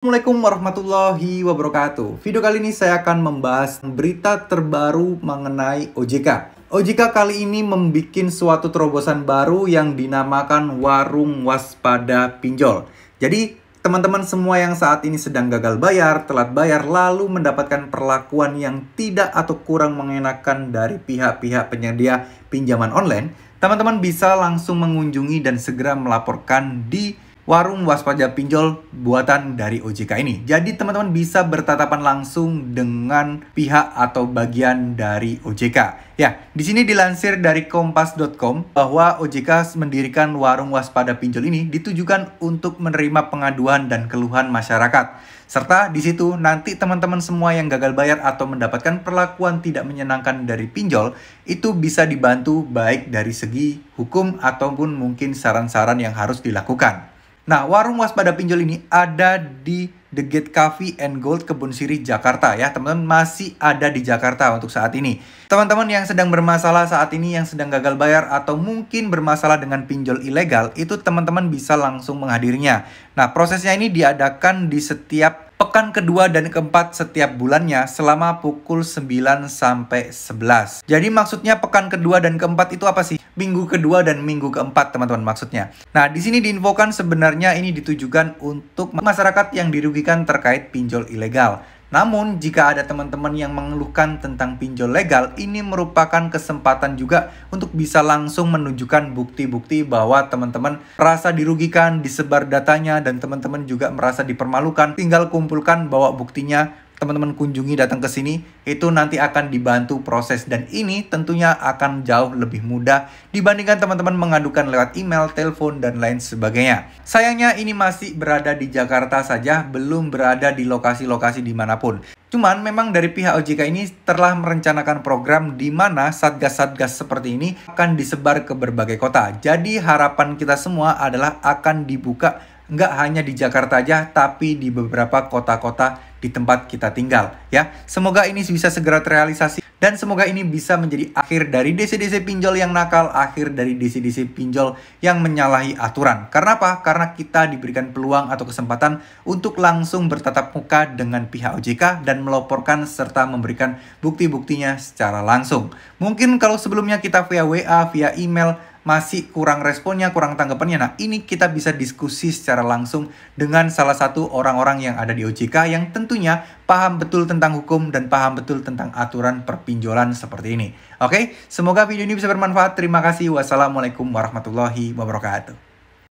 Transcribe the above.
Assalamualaikum warahmatullahi wabarakatuh. Video kali ini saya akan membahas berita terbaru mengenai OJK. OJK kali ini membuat suatu terobosan baru yang dinamakan warung waspada pinjol. Jadi, teman-teman semua yang saat ini sedang gagal bayar, telat bayar, lalu mendapatkan perlakuan yang tidak atau kurang mengenakan dari pihak-pihak penyedia pinjaman online, teman-teman bisa langsung mengunjungi dan segera melaporkan di warung waspada pinjol buatan dari OJK ini. Jadi teman-teman bisa bertatapan langsung dengan pihak atau bagian dari OJK. Ya, di sini dilansir dari kompas.com bahwa OJK mendirikan warung waspada pinjol ini ditujukan untuk menerima pengaduan dan keluhan masyarakat. Serta di situ nanti teman-teman semua yang gagal bayar atau mendapatkan perlakuan tidak menyenangkan dari pinjol itu bisa dibantu baik dari segi hukum ataupun mungkin saran-saran yang harus dilakukan. Nah, warung waspada pinjol ini ada di The Gate Coffee and Gold Kebun Sirih Jakarta ya. Teman-teman masih ada di Jakarta untuk saat ini. Teman-teman yang sedang bermasalah saat ini yang sedang gagal bayar atau mungkin bermasalah dengan pinjol ilegal itu teman-teman bisa langsung menghadirinya. Nah, prosesnya ini diadakan di setiap pekan kedua dan keempat setiap bulannya selama pukul 9 sampai 11. Jadi maksudnya pekan kedua dan keempat itu apa sih? Minggu kedua dan minggu keempat teman-teman maksudnya. Nah, di sini diinfokan sebenarnya ini ditujukan untuk masyarakat yang dirugikan terkait pinjol ilegal. Namun, jika ada teman-teman yang mengeluhkan tentang pinjol legal, ini merupakan kesempatan juga untuk bisa langsung menunjukkan bukti-bukti bahwa teman-teman merasa dirugikan, disebar datanya, dan teman-teman juga merasa dipermalukan. Tinggal kumpulkan bawa buktinya teman-teman kunjungi datang ke sini itu nanti akan dibantu proses dan ini tentunya akan jauh lebih mudah dibandingkan teman-teman mengadukan lewat email, telepon dan lain sebagainya. Sayangnya ini masih berada di Jakarta saja, belum berada di lokasi-lokasi dimanapun. Cuman memang dari pihak OJK ini telah merencanakan program di mana satgas-satgas seperti ini akan disebar ke berbagai kota. Jadi harapan kita semua adalah akan dibuka nggak hanya di Jakarta aja, tapi di beberapa kota-kota di tempat kita tinggal. Ya, semoga ini bisa segera terrealisasi dan semoga ini bisa menjadi akhir dari DC-DC pinjol yang nakal, akhir dari DC-DC pinjol yang menyalahi aturan. Karena apa? Karena kita diberikan peluang atau kesempatan untuk langsung bertatap muka dengan pihak OJK dan melaporkan serta memberikan bukti-buktinya secara langsung. Mungkin kalau sebelumnya kita via WA, via email, masih kurang responnya, kurang tanggapannya. Nah, ini kita bisa diskusi secara langsung dengan salah satu orang-orang yang ada di OJK yang tentunya paham betul tentang hukum dan paham betul tentang aturan perpinjolan seperti ini. Oke, semoga video ini bisa bermanfaat. Terima kasih. Wassalamualaikum warahmatullahi wabarakatuh.